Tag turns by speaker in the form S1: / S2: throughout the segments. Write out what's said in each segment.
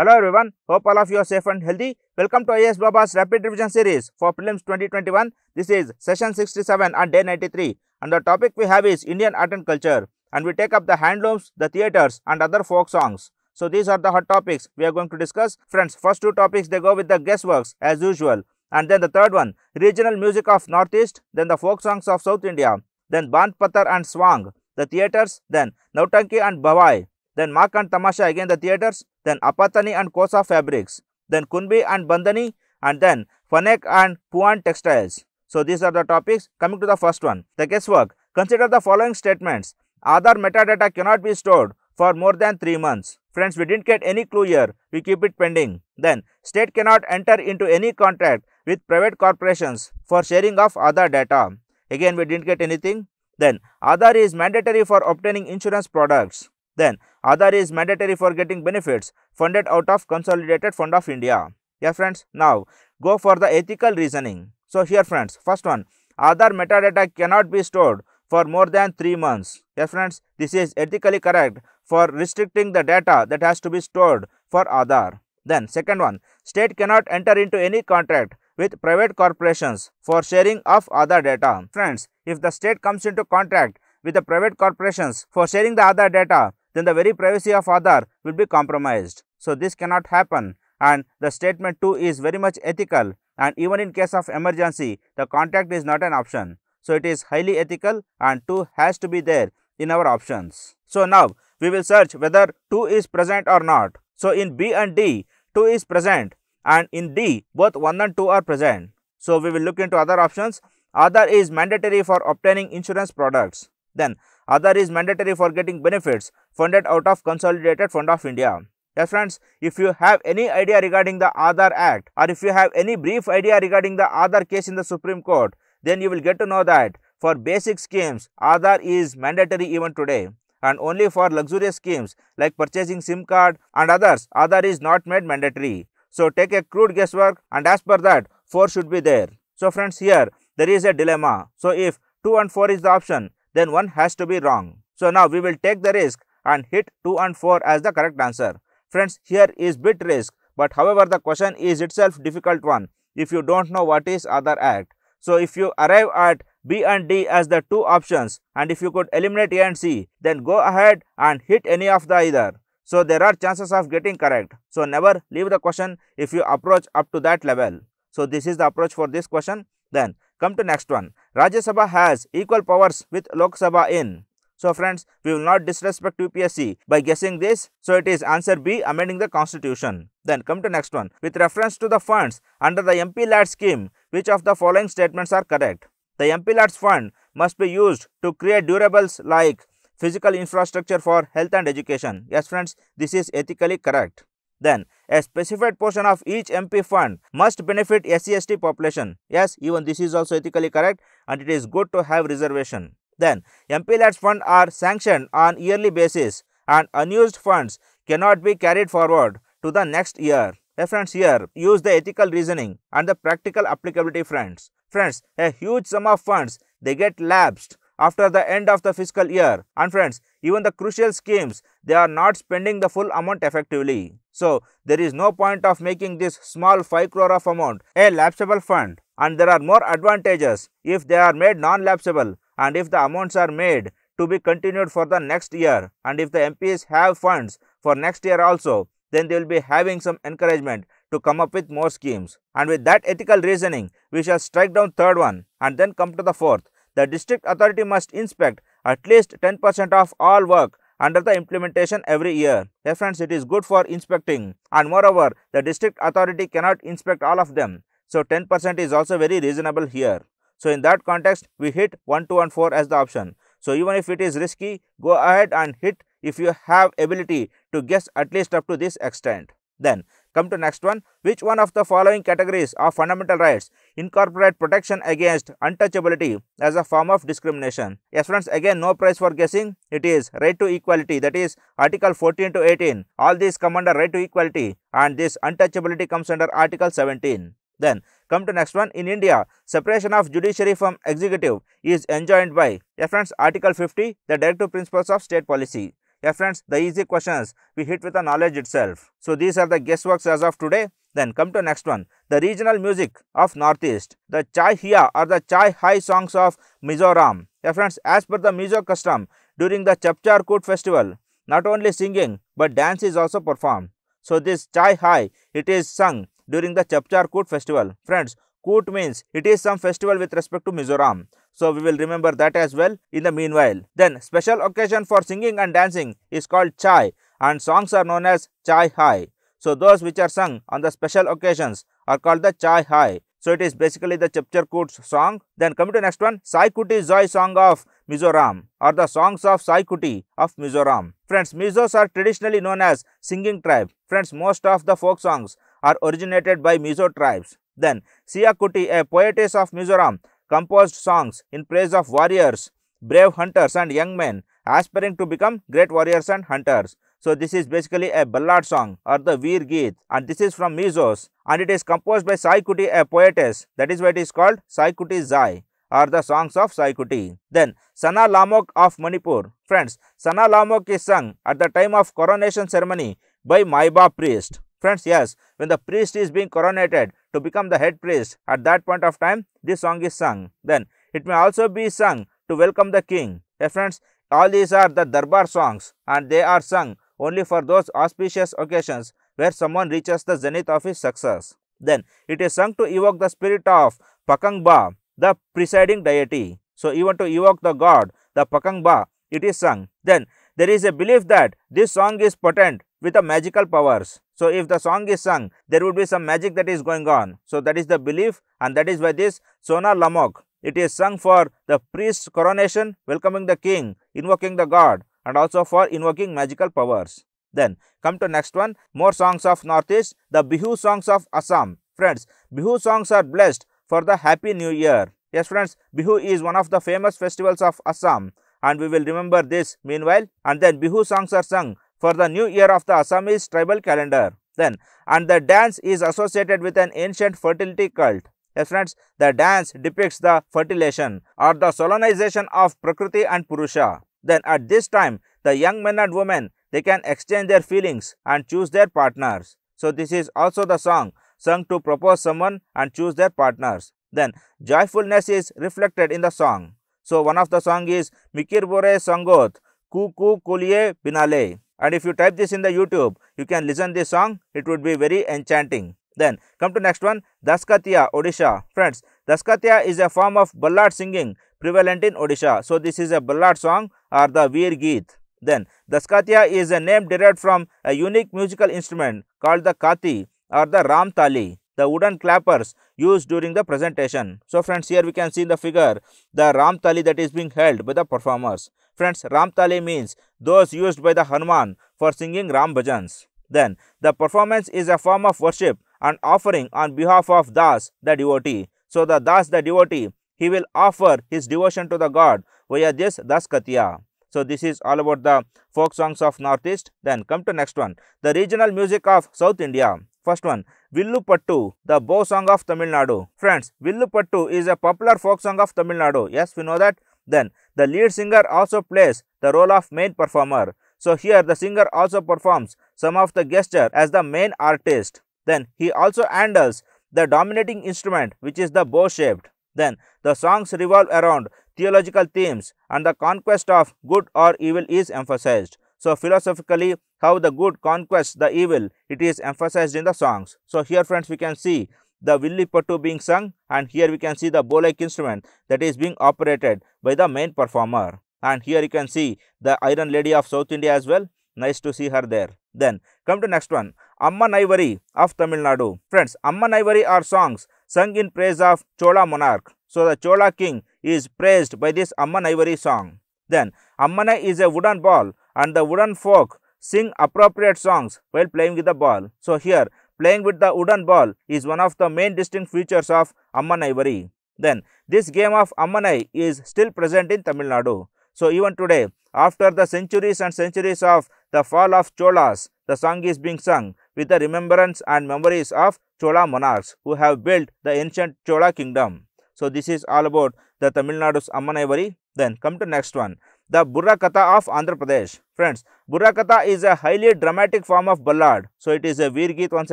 S1: Hello everyone, hope all of you are safe and healthy. Welcome to IS Baba's Rapid Revision Series for Prelims 2021. This is session 67 and day 93 and the topic we have is Indian art and culture and we take up the handlooms, the theatres and other folk songs. So these are the hot topics we are going to discuss. Friends, first two topics they go with the guessworks as usual and then the third one regional music of Northeast, then the folk songs of South India, then Bandpatar and Swang, the theatres, then Nautanki and Bhavai then Mak and Tamasha again the theatres, then Apatani and Kosa fabrics, then Kunbi and Bandhani, and then Fanek and Puan textiles. So these are the topics. Coming to the first one, the guesswork. Consider the following statements. Other metadata cannot be stored for more than 3 months. Friends, we didn't get any clue here. We keep it pending. Then, state cannot enter into any contract with private corporations for sharing of other data. Again, we didn't get anything. Then, other is mandatory for obtaining insurance products. Then other is mandatory for getting benefits funded out of Consolidated Fund of India. Yeah friends, now go for the ethical reasoning. So here friends, first one, other metadata cannot be stored for more than 3 months. Yeah friends, this is ethically correct for restricting the data that has to be stored for other. Then second one, state cannot enter into any contract with private corporations for sharing of other data. Friends, if the state comes into contract with the private corporations for sharing the other data, then the very privacy of other will be compromised. So, this cannot happen and the statement 2 is very much ethical and even in case of emergency, the contact is not an option. So, it is highly ethical and 2 has to be there in our options. So, now we will search whether 2 is present or not. So, in B and D, 2 is present and in D, both 1 and 2 are present. So, we will look into other options. Other is mandatory for obtaining insurance products. Then, other is mandatory for getting benefits funded out of Consolidated Fund of India. Yes friends, if you have any idea regarding the Aadhaar Act or if you have any brief idea regarding the Aadhaar case in the Supreme Court, then you will get to know that for basic schemes, Aadhaar is mandatory even today and only for luxurious schemes like purchasing SIM card and others, Aadhaar is not made mandatory. So take a crude guesswork and as per that, 4 should be there. So friends here, there is a dilemma. So if 2 and 4 is the option, then 1 has to be wrong. So now we will take the risk and hit 2 and 4 as the correct answer. Friends, here is bit risk, but however the question is itself difficult one if you don't know what is other act. So, if you arrive at B and D as the two options and if you could eliminate A and C, then go ahead and hit any of the either. So, there are chances of getting correct. So, never leave the question if you approach up to that level. So, this is the approach for this question. Then, come to next one. Rajya Sabha has equal powers with Lok Sabha in so friends, we will not disrespect UPSC by guessing this. So it is answer B, amending the constitution. Then come to next one. With reference to the funds under the MP LAD scheme, which of the following statements are correct? The MP LAD's fund must be used to create durables like physical infrastructure for health and education. Yes friends, this is ethically correct. Then, a specified portion of each MP fund must benefit SCST population. Yes, even this is also ethically correct and it is good to have reservation. Then MPLATS funds are sanctioned on yearly basis and unused funds cannot be carried forward to the next year. Reference here, use the ethical reasoning and the practical applicability friends. Friends, a huge sum of funds, they get lapsed after the end of the fiscal year. And friends, even the crucial schemes, they are not spending the full amount effectively. So, there is no point of making this small 5 crore of amount a lapsable fund. And there are more advantages if they are made non-lapsable and if the amounts are made to be continued for the next year and if the MPs have funds for next year also, then they will be having some encouragement to come up with more schemes. And with that ethical reasoning, we shall strike down third one and then come to the fourth. The district authority must inspect at least 10% of all work under the implementation every year. Hey friends, it is good for inspecting and moreover, the district authority cannot inspect all of them. So, 10% is also very reasonable here. So, in that context, we hit 1, 2 and 4 as the option. So, even if it is risky, go ahead and hit if you have ability to guess at least up to this extent. Then come to next one, which one of the following categories of fundamental rights incorporate protection against untouchability as a form of discrimination? Yes friends, again no price for guessing, it is right to equality that is article 14 to 18, all these come under right to equality and this untouchability comes under article 17. Then Come to next one. In India, separation of judiciary from executive is enjoined by, reference friends, Article 50, the Directive Principles of State Policy. Yeah friends, the easy questions we hit with the knowledge itself. So these are the guessworks as of today. Then come to next one, the regional music of Northeast, the Chai Hiya or the Chai Hai songs of Mizoram. Yeah friends, as per the Mizo custom, during the Chapchar Koot festival, not only singing but dance is also performed. So this Chai Hai, it is sung during the Chapchar Koot festival. Friends, Koot means it is some festival with respect to Mizoram. So we will remember that as well in the meanwhile. Then special occasion for singing and dancing is called Chai and songs are known as Chai Hai. So those which are sung on the special occasions are called the Chai Hai. So it is basically the Chapchar Koot song. Then coming to next one, Sai Kuti Joy song of Mizoram or the songs of Sai Kuti of Mizoram. Friends, Mizos are traditionally known as singing tribe. Friends, most of the folk songs are originated by Mizo tribes. Then Kuti, a poetess of Mizoram, composed songs in praise of warriors, brave hunters and young men aspiring to become great warriors and hunters. So this is basically a ballad song or the Veer Geet and this is from Mizos and it is composed by Saikuti, a poetess. That is why it is called Saikuti Zai or the songs of Saikuti. Then Sana Lamok of Manipur. Friends, Sana Lamok is sung at the time of coronation ceremony by Maiba priest. Friends, yes, when the priest is being coronated to become the head priest, at that point of time, this song is sung. Then, it may also be sung to welcome the king. Hey, eh, friends, all these are the Darbar songs and they are sung only for those auspicious occasions where someone reaches the zenith of his success. Then, it is sung to evoke the spirit of Pakangba, the presiding deity. So, even to evoke the god, the Pakangba, it is sung. Then, there is a belief that this song is potent with the magical powers. So if the song is sung, there would be some magic that is going on. So that is the belief and that is why this Sona Lamok, it is sung for the priest's coronation, welcoming the king, invoking the god and also for invoking magical powers. Then come to next one, more songs of Northeast, the Bihu songs of Assam. Friends, Bihu songs are blessed for the Happy New Year. Yes friends, Bihu is one of the famous festivals of Assam and we will remember this meanwhile and then Bihu songs are sung for the new year of the Assamese tribal calendar. Then, and the dance is associated with an ancient fertility cult. Yes, friends, the dance depicts the fertilization or the solemnization of Prakriti and Purusha. Then, at this time, the young men and women, they can exchange their feelings and choose their partners. So, this is also the song sung to propose someone and choose their partners. Then, joyfulness is reflected in the song. So, one of the song is Mikirbore Sangot, Kuku Kulie Binale and if you type this in the YouTube, you can listen this song, it would be very enchanting. Then come to next one, Daskatia, Odisha. Friends, Daskatia is a form of ballad singing prevalent in Odisha. So this is a ballad song or the Veer Geet. Then Daskatia is a name derived from a unique musical instrument called the Kati or the Ram Tali, the wooden clappers used during the presentation. So friends, here we can see in the figure the Ram Tali that is being held by the performers. Friends, Ramtale means those used by the Hanuman for singing Ram bhajans. Then, the performance is a form of worship and offering on behalf of Das, the devotee. So, the Das, the devotee, he will offer his devotion to the god via this Das Katya. So, this is all about the folk songs of Northeast. Then, come to next one. The regional music of South India. First one, Villupattu, the bow song of Tamil Nadu. Friends, Villupattu is a popular folk song of Tamil Nadu. Yes, we know that. Then, the lead singer also plays the role of main performer. So here the singer also performs some of the gesture as the main artist. Then he also handles the dominating instrument which is the bow shaped. Then the songs revolve around theological themes and the conquest of good or evil is emphasized. So philosophically how the good conquests the evil it is emphasized in the songs. So here friends we can see the Villipattu being sung and here we can see the bowl-like instrument that is being operated by the main performer. And here you can see the Iron Lady of South India as well. Nice to see her there. Then come to next one. Amman Ivory of Tamil Nadu. Friends, Amman Ivory are songs sung in praise of Chola monarch. So the Chola king is praised by this Amman Ivory song. Then Ammana is a wooden ball and the wooden folk sing appropriate songs while playing with the ball. So here playing with the wooden ball is one of the main distinct features of Ivory. Then, this game of Ammanai is still present in Tamil Nadu. So, even today, after the centuries and centuries of the fall of Cholas, the song is being sung with the remembrance and memories of Chola monarchs who have built the ancient Chola kingdom. So, this is all about the Tamil Nadu's Ivory. Then, come to next one the Burra Katha of Andhra Pradesh. Friends, Burra Katha is a highly dramatic form of ballad. So, it is a Veer once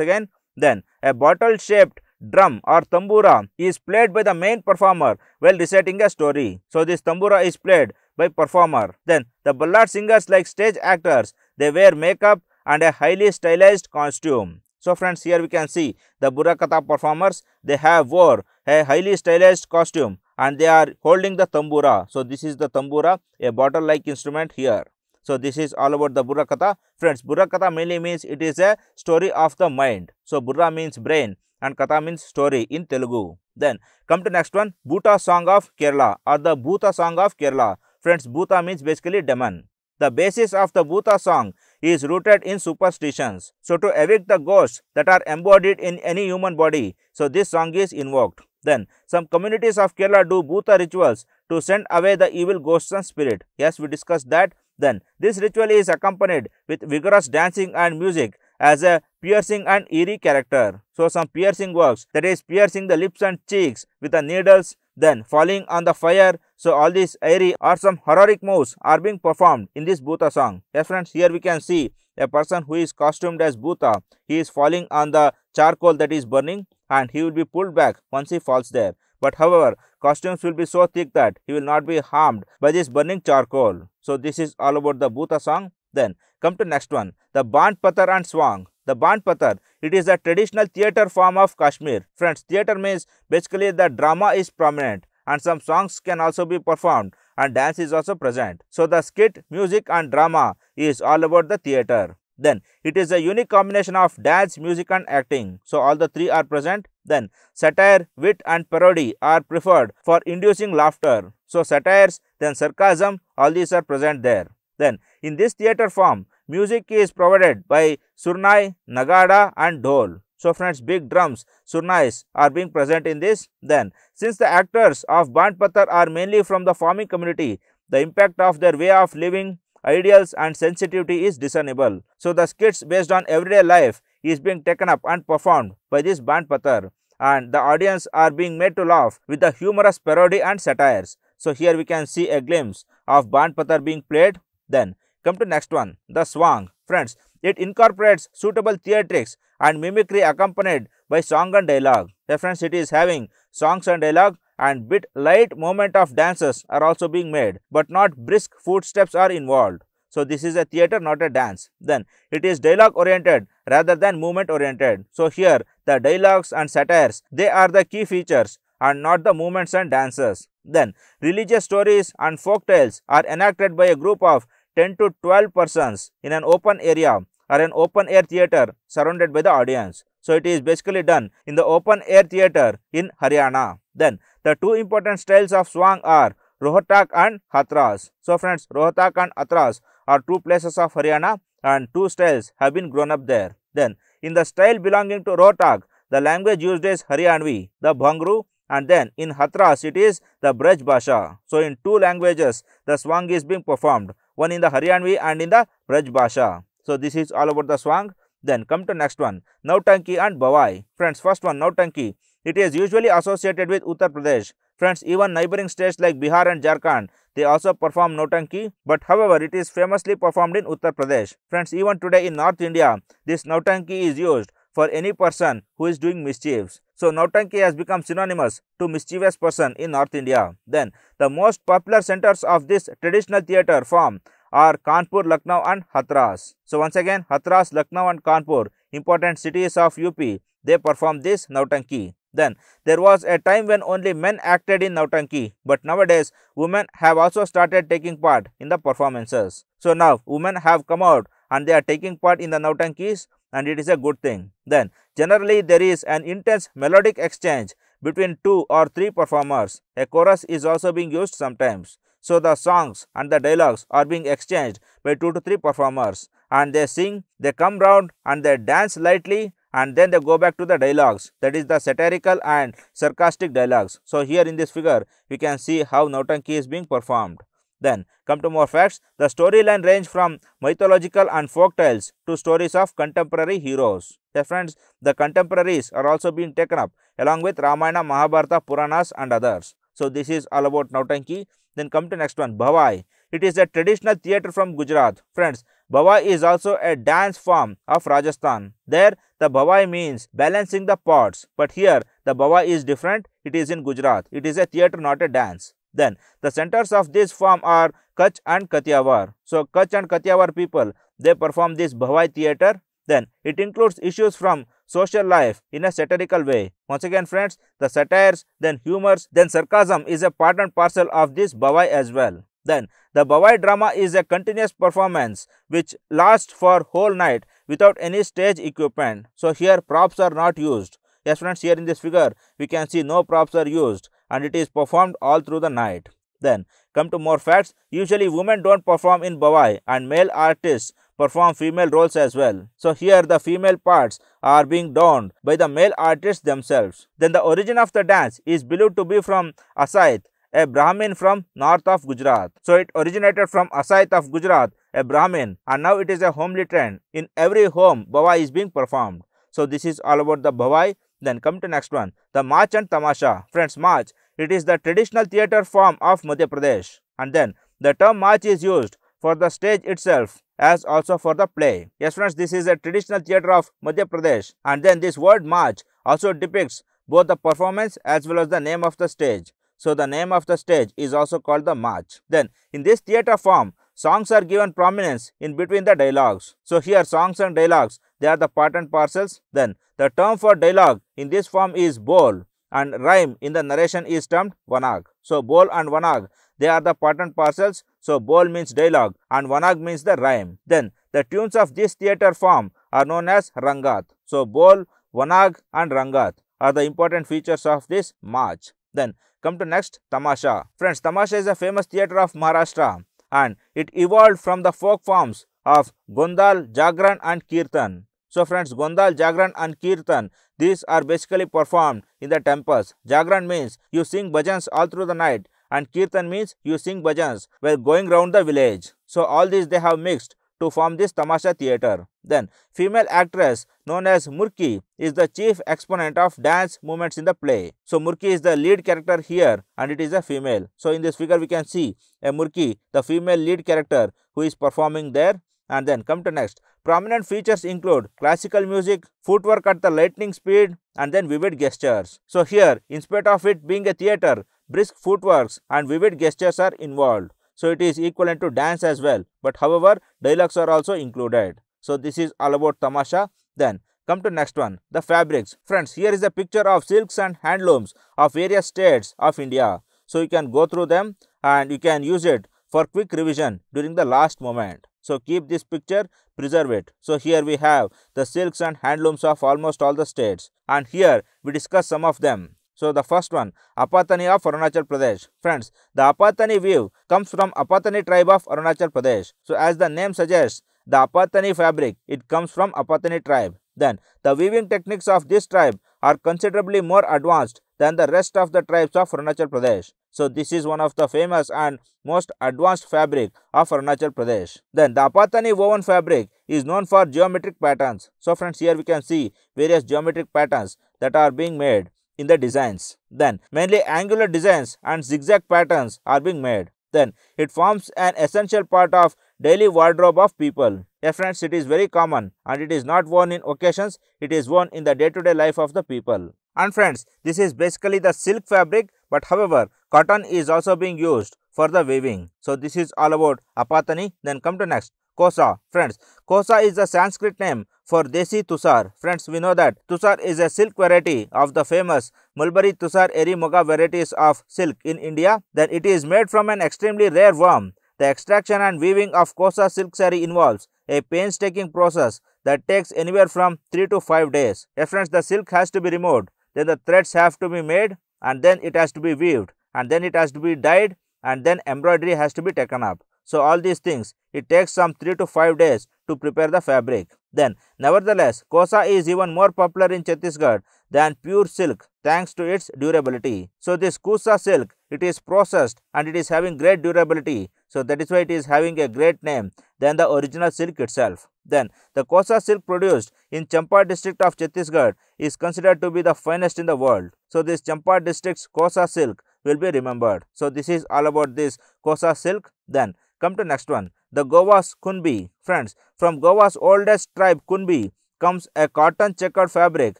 S1: again. Then, a bottle-shaped drum or tambura is played by the main performer while reciting a story. So, this tambura is played by performer. Then, the ballad singers like stage actors, they wear makeup and a highly stylized costume. So, friends, here we can see the Burakata performers, they have wore a highly stylized costume and they are holding the tambura. So, this is the tambura, a bottle like instrument here. So, this is all about the Burakatha. Friends, Burakatha mainly means it is a story of the mind. So, Burra means brain and Katha means story in Telugu. Then, come to next one, Bhuta song of Kerala or the Bhuta song of Kerala. Friends, Bhuta means basically demon. The basis of the Bhuta song is rooted in superstitions. So, to evict the ghosts that are embodied in any human body, so this song is invoked. Then, some communities of Kerala do Bhuta rituals to send away the evil ghosts and spirit. Yes, we discussed that. Then, this ritual is accompanied with vigorous dancing and music as a piercing and eerie character. So, some piercing works, that is piercing the lips and cheeks with the needles, then falling on the fire. So, all these eerie or some horrific moves are being performed in this Bhuta song. Yes, friends, here we can see a person who is costumed as Bhuta. He is falling on the charcoal that is burning and he will be pulled back once he falls there. But however, costumes will be so thick that he will not be harmed by this burning charcoal. So this is all about the Bhuta song. Then come to next one, the Band Patar and Swang. The Band Patar, it is a traditional theatre form of Kashmir. Friends, theatre means basically the drama is prominent and some songs can also be performed and dance is also present. So the skit, music and drama is all about the theatre. Then it is a unique combination of dance, music and acting. So all the three are present. Then satire, wit and parody are preferred for inducing laughter. So satires, then sarcasm, all these are present there. Then in this theatre form, music is provided by surnai, nagada and dhol. So friends, big drums, surnais are being present in this. Then, since the actors of Bandpathar are mainly from the farming community, the impact of their way of living ideals and sensitivity is discernible. So, the skits based on everyday life is being taken up and performed by this band Patar and the audience are being made to laugh with the humorous parody and satires. So, here we can see a glimpse of band Patar being played. Then, come to next one, the Swang. Friends, it incorporates suitable theatrics and mimicry accompanied by song and dialogue. friends, it is having songs and dialogue and bit light movement of dances are also being made, but not brisk footsteps are involved. So, this is a theatre not a dance. Then, it is dialogue oriented rather than movement oriented. So, here the dialogues and satires, they are the key features and not the movements and dances. Then, religious stories and folk tales are enacted by a group of 10 to 12 persons in an open area or an open air theatre surrounded by the audience. So, it is basically done in the open air theatre in Haryana. Then, the two important styles of swang are Rohtak and Hathras. So friends, Rohtak and Hathras are two places of Haryana and two styles have been grown up there. Then, in the style belonging to Rohtak, the language used is Haryanvi, the Bhangru and then in Hathras it is the Braj Basha. So, in two languages, the swang is being performed, one in the Haryanvi and in the Braj Basha. So, this is all about the swang. Then come to next one, Nautanki and Bawai. Friends, first one, Nautanki. It is usually associated with Uttar Pradesh. Friends, even neighboring states like Bihar and Jharkhand, they also perform Nautanki, but however, it is famously performed in Uttar Pradesh. Friends, even today in North India, this Nautanki is used for any person who is doing mischiefs. So, Nautanki has become synonymous to mischievous person in North India. Then, the most popular centers of this traditional theatre form are Kanpur, Lucknow and Hathras. So, once again, Hathras, Lucknow and Kanpur, important cities of UP, they perform this Nautanki. Then there was a time when only men acted in Nautanki, but nowadays women have also started taking part in the performances. So now women have come out and they are taking part in the Nautankis and it is a good thing. Then generally there is an intense melodic exchange between two or three performers. A chorus is also being used sometimes. So the songs and the dialogues are being exchanged by two to three performers and they sing, they come round and they dance lightly and then they go back to the dialogues that is the satirical and sarcastic dialogues. So, here in this figure we can see how Nautanki is being performed. Then come to more facts. The storyline range from mythological and folk tales to stories of contemporary heroes. Dear friends, the contemporaries are also being taken up along with Ramayana, Mahabharata, Puranas and others. So this is all about Nautanki. Then come to next one, Bhavai. It is a traditional theatre from Gujarat. Friends, Bhawai is also a dance form of Rajasthan. There, the Bhawai means balancing the pots, but here the Bhawai is different. It is in Gujarat. It is a theatre, not a dance. Then, the centers of this form are Kutch and Kathiawar. So, Kutch and Kathiawar people, they perform this Bhawai theatre. Then, it includes issues from social life in a satirical way. Once again friends, the satires, then humors, then sarcasm is a part and parcel of this Bhawai as well. Then, the Bawai drama is a continuous performance which lasts for whole night without any stage equipment. So, here props are not used. Yes can here in this figure, we can see no props are used and it is performed all through the night. Then, come to more facts, usually women don't perform in Bawai and male artists perform female roles as well. So here the female parts are being donned by the male artists themselves. Then the origin of the dance is believed to be from asait a Brahmin from north of Gujarat. So it originated from Asait of Gujarat, a Brahmin, and now it is a homely trend. In every home, Bhavai is being performed. So this is all about the Bhavai. Then come to next one, the March and Tamasha. Friends, March, it is the traditional theatre form of Madhya Pradesh. And then, the term March is used for the stage itself as also for the play. Yes friends, this is a traditional theatre of Madhya Pradesh. And then this word March also depicts both the performance as well as the name of the stage. So the name of the stage is also called the march. Then in this theatre form, songs are given prominence in between the dialogues. So here songs and dialogues, they are the part and parcels. Then the term for dialogue in this form is bowl and rhyme in the narration is termed vanag. So bowl and vanag, they are the part and parcels. So bowl means dialogue and vanag means the rhyme. Then the tunes of this theatre form are known as rangat. So bowl, vanag and rangat are the important features of this march. Then Come to next, Tamasha. Friends, Tamasha is a famous theatre of Maharashtra and it evolved from the folk forms of Gondal, Jagran and Kirtan. So friends, Gondal, Jagran and Kirtan, these are basically performed in the temples. Jagran means you sing bhajans all through the night and Kirtan means you sing bhajans while going round the village. So all these they have mixed to form this Tamasha theatre. Then, female actress known as Murki is the chief exponent of dance movements in the play. So, Murki is the lead character here and it is a female. So, in this figure we can see a Murki, the female lead character who is performing there. And then come to next. Prominent features include classical music, footwork at the lightning speed and then vivid gestures. So, here in spite of it being a theatre, brisk footworks and vivid gestures are involved. So, it is equivalent to dance as well, but however, dialogues are also included. So, this is all about tamasha. Then, come to next one, the fabrics. Friends, here is a picture of silks and handlooms of various states of India. So, you can go through them and you can use it for quick revision during the last moment. So, keep this picture, preserve it. So, here we have the silks and handlooms of almost all the states and here we discuss some of them. So the first one, Apatani of Arunachal Pradesh. Friends, the Apatani weave comes from Apatani tribe of Arunachal Pradesh. So as the name suggests, the Apatani fabric, it comes from Apatani tribe. Then, the weaving techniques of this tribe are considerably more advanced than the rest of the tribes of Arunachal Pradesh. So this is one of the famous and most advanced fabric of Arunachal Pradesh. Then the Apatani woven fabric is known for geometric patterns. So friends here we can see various geometric patterns that are being made in the designs. Then mainly angular designs and zigzag patterns are being made. Then it forms an essential part of daily wardrobe of people. Yeah, friends, it is very common and it is not worn in occasions, it is worn in the day-to-day -day life of the people. And friends, this is basically the silk fabric but however, cotton is also being used for the weaving. So, this is all about apatani. Then come to next. Kosa. Friends, Kosa is a Sanskrit name for Desi Tusar. Friends, we know that Tusar is a silk variety of the famous Mulberry Tusar Erimoga varieties of silk in India. Then it is made from an extremely rare worm. The extraction and weaving of Kosa silk sari involves a painstaking process that takes anywhere from 3 to 5 days. Yes, friends, the silk has to be removed, then the threads have to be made and then it has to be weaved and then it has to be dyed and then embroidery has to be taken up. So all these things, it takes some 3 to 5 days to prepare the fabric. Then, nevertheless, Kosa is even more popular in Chhattisgarh than pure silk thanks to its durability. So this Kusa silk, it is processed and it is having great durability. So that is why it is having a great name than the original silk itself. Then, the Kosa silk produced in Champa district of Chhattisgarh is considered to be the finest in the world. So this Champa district's Kosa silk will be remembered. So this is all about this Kosa silk. Then, Come to next one. The Goa's Kunbi. Friends, from Goa's oldest tribe Kunbi comes a cotton checkered fabric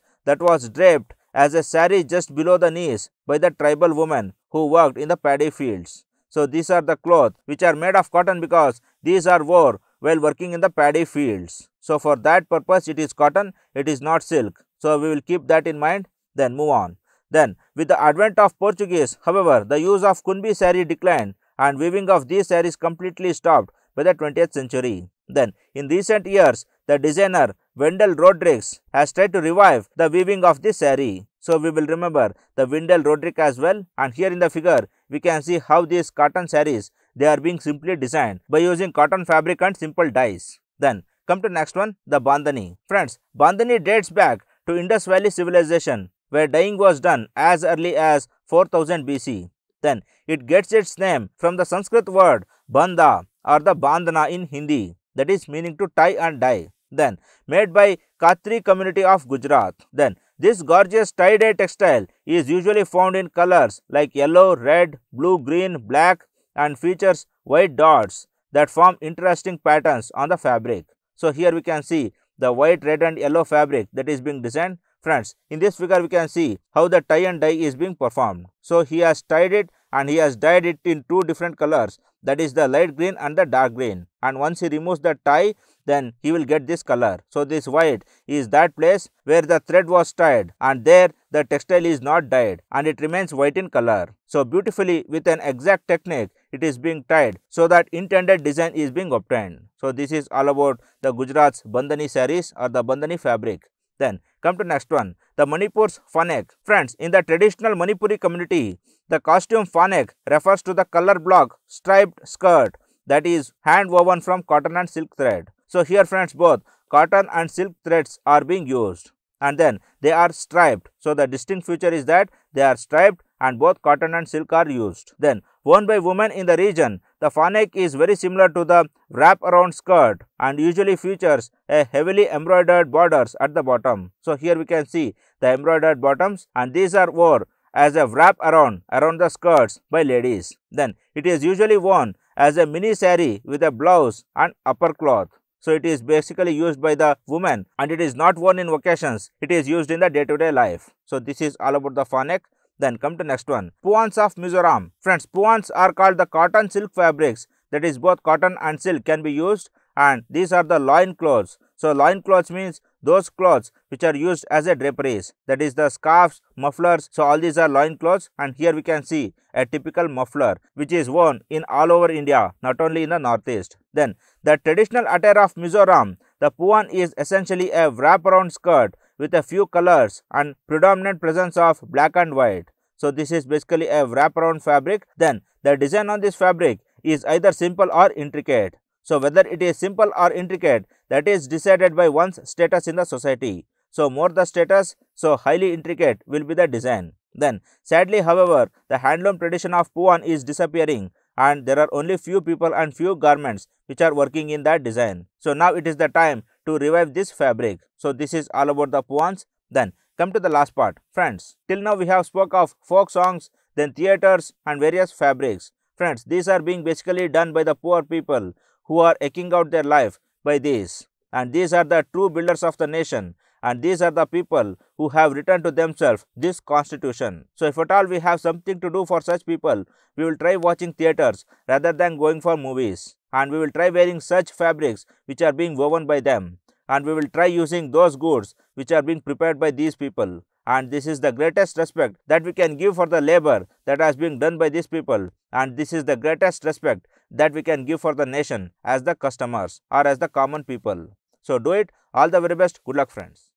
S1: that was draped as a sari just below the knees by the tribal women who worked in the paddy fields. So these are the cloth which are made of cotton because these are wore while working in the paddy fields. So for that purpose it is cotton, it is not silk. So we will keep that in mind then move on. Then with the advent of Portuguese however the use of kunbi sari declined and weaving of these hair completely stopped by the 20th century. Then, in recent years, the designer Wendell Rodrigues has tried to revive the weaving of this saree. So, we will remember the Wendell Rodrigues as well and here in the figure, we can see how these cotton sarees, they are being simply designed by using cotton fabric and simple dyes. Then, come to next one, the Bandhani. Friends, Bandhani dates back to Indus Valley civilization where dyeing was done as early as 4000 BC. Then it gets its name from the Sanskrit word bandha or the bandhana in Hindi that is meaning to tie and dye. Then made by Kathri community of Gujarat. Then this gorgeous tie-dye textile is usually found in colors like yellow, red, blue, green, black and features white dots that form interesting patterns on the fabric. So here we can see the white, red and yellow fabric that is being designed Friends, in this figure we can see how the tie and dye is being performed. So he has tied it and he has dyed it in two different colors that is the light green and the dark green and once he removes the tie then he will get this color. So this white is that place where the thread was tied and there the textile is not dyed and it remains white in color. So beautifully with an exact technique it is being tied so that intended design is being obtained. So this is all about the Gujarat's Bandhani saris or the Bandhani fabric. Then come to next one, the Manipur's fanek. Friends, in the traditional Manipuri community, the costume fanek refers to the color block striped skirt that is hand woven from cotton and silk thread. So here friends both cotton and silk threads are being used and then they are striped. So the distinct feature is that they are striped and both cotton and silk are used. Then worn by women in the region. The fanek is very similar to the wrap-around skirt and usually features a heavily embroidered borders at the bottom. So, here we can see the embroidered bottoms and these are worn as a wrap around around the skirts by ladies. Then, it is usually worn as a mini sari with a blouse and upper cloth. So, it is basically used by the woman and it is not worn in vacations. It is used in the day-to-day -day life. So, this is all about the fanek. Then come to next one, Puans of Mizoram. Friends, Puans are called the cotton silk fabrics. That is both cotton and silk can be used and these are the loin clothes. So loin clothes means those clothes which are used as a draperies that is the scarves, mufflers. So all these are loin clothes and here we can see a typical muffler which is worn in all over India not only in the northeast. Then the traditional attire of Mizoram, the puan is essentially a wraparound skirt with a few colors and predominant presence of black and white. So this is basically a wraparound fabric. Then the design on this fabric is either simple or intricate. So whether it is simple or intricate that is decided by one's status in the society. So more the status, so highly intricate will be the design. Then sadly however, the handloom tradition of Puan is disappearing and there are only few people and few garments which are working in that design. So now it is the time to revive this fabric. So, this is all about the poems. Then come to the last part. Friends, till now we have spoke of folk songs, then theatres and various fabrics. Friends, these are being basically done by the poor people who are eking out their life by these. And these are the true builders of the nation and these are the people who have written to themselves this constitution. So if at all we have something to do for such people, we will try watching theatres rather than going for movies and we will try wearing such fabrics which are being woven by them and we will try using those goods which are being prepared by these people and this is the greatest respect that we can give for the labor that has been done by these people and this is the greatest respect that we can give for the nation as the customers or as the common people. So do it. All the very best. Good luck friends.